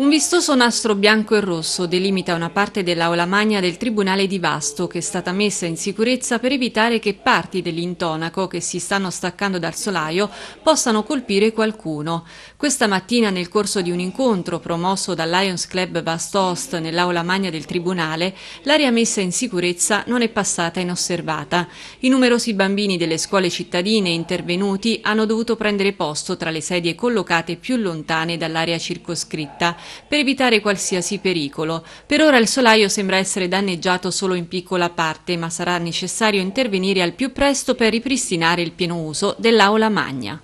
Un vistoso nastro bianco e rosso delimita una parte dell'aula magna del Tribunale di Vasto che è stata messa in sicurezza per evitare che parti dell'intonaco che si stanno staccando dal solaio possano colpire qualcuno. Questa mattina nel corso di un incontro promosso dal Lions Club Vastost nell'aula magna del Tribunale, l'area messa in sicurezza non è passata inosservata. I numerosi bambini delle scuole cittadine intervenuti hanno dovuto prendere posto tra le sedie collocate più lontane dall'area circoscritta per evitare qualsiasi pericolo. Per ora il solaio sembra essere danneggiato solo in piccola parte, ma sarà necessario intervenire al più presto per ripristinare il pieno uso dell'aula magna.